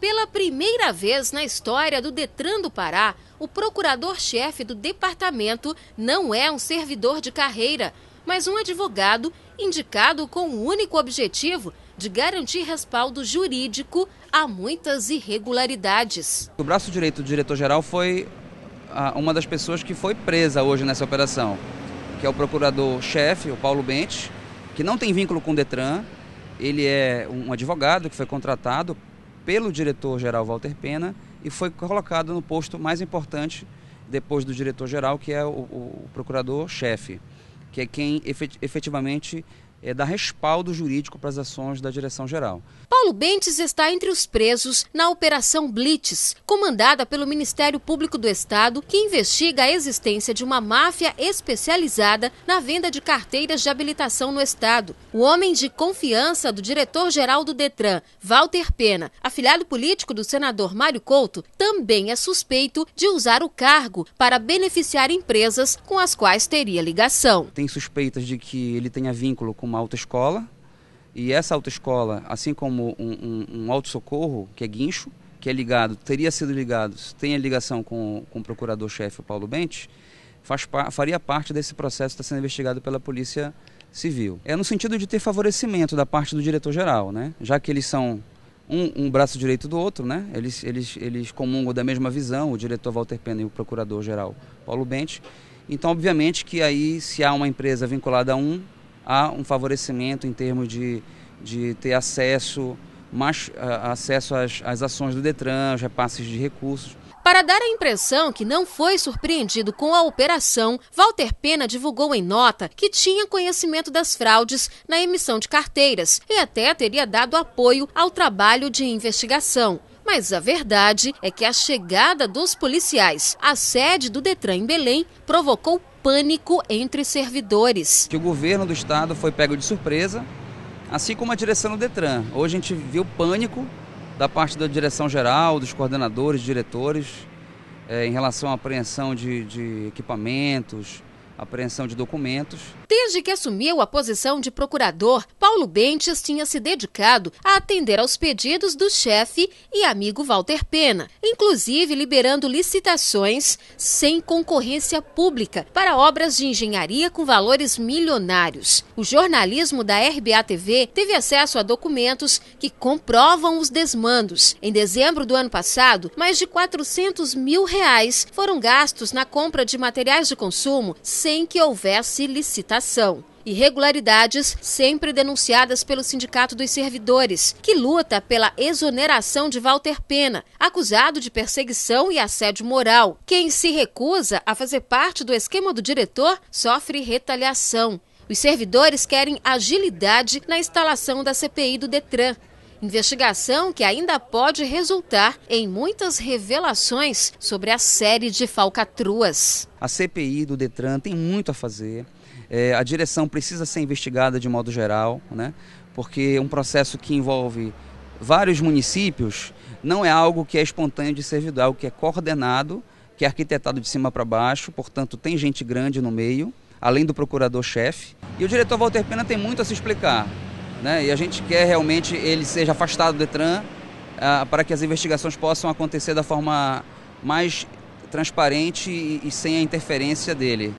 Pela primeira vez na história do Detran do Pará, o procurador-chefe do departamento não é um servidor de carreira, mas um advogado indicado com o único objetivo de garantir respaldo jurídico a muitas irregularidades. O braço direito do diretor-geral foi ah, uma das pessoas que foi presa hoje nessa operação, que é o procurador-chefe, o Paulo Bentes, que não tem vínculo com o Detran. Ele é um advogado que foi contratado pelo diretor-geral Walter Pena e foi colocado no posto mais importante depois do diretor-geral, que é o, o procurador-chefe, que é quem efetivamente é, dar respaldo jurídico para as ações da direção-geral. Paulo Bentes está entre os presos na Operação Blitz, comandada pelo Ministério Público do Estado, que investiga a existência de uma máfia especializada na venda de carteiras de habilitação no Estado. O homem de confiança do diretor-geral do Detran, Walter Pena, afiliado político do senador Mário Couto, também é suspeito de usar o cargo para beneficiar empresas com as quais teria ligação. Tem suspeitas de que ele tenha vínculo com uma autoescola, e essa autoescola, assim como um, um, um que é guincho, que é ligado, teria sido ligado, tem a ligação com, com o procurador-chefe Paulo Bentes, faz, faria parte desse processo que está sendo investigado pela Polícia Civil. É no sentido de ter favorecimento da parte do diretor-geral, né? já que eles são um, um, braço direito do outro, né? Eles, eles, eles comungam da mesma visão, o diretor Walter Pena e o procurador-geral Paulo Bentes Então, obviamente que aí, se há uma empresa vinculada a um, há um favorecimento em termos de, de ter acesso, mais, ah, acesso às, às ações do Detran, aos repasses de recursos. Para dar a impressão que não foi surpreendido com a operação, Walter Pena divulgou em nota que tinha conhecimento das fraudes na emissão de carteiras e até teria dado apoio ao trabalho de investigação. Mas a verdade é que a chegada dos policiais à sede do Detran em Belém provocou pânico entre servidores. O governo do estado foi pego de surpresa, assim como a direção do Detran. Hoje a gente viu pânico da parte da direção geral, dos coordenadores, diretores, é, em relação à apreensão de, de equipamentos, apreensão de documentos. Desde que assumiu a posição de procurador, Paulo Bentes tinha se dedicado a atender aos pedidos do chefe e amigo Walter Pena, inclusive liberando licitações sem concorrência pública para obras de engenharia com valores milionários. O jornalismo da RBA TV teve acesso a documentos que comprovam os desmandos. Em dezembro do ano passado, mais de 400 mil reais foram gastos na compra de materiais de consumo sem sem que houvesse licitação. Irregularidades sempre denunciadas pelo Sindicato dos Servidores, que luta pela exoneração de Walter Pena, acusado de perseguição e assédio moral. Quem se recusa a fazer parte do esquema do diretor sofre retaliação. Os servidores querem agilidade na instalação da CPI do Detran, Investigação que ainda pode resultar em muitas revelações sobre a série de falcatruas. A CPI do Detran tem muito a fazer. É, a direção precisa ser investigada de modo geral, né? porque um processo que envolve vários municípios não é algo que é espontâneo de servidor, é algo que é coordenado, que é arquitetado de cima para baixo, portanto tem gente grande no meio, além do procurador-chefe. E o diretor Walter Pena tem muito a se explicar. Né? E a gente quer realmente ele seja afastado do Detran uh, para que as investigações possam acontecer da forma mais transparente e, e sem a interferência dele.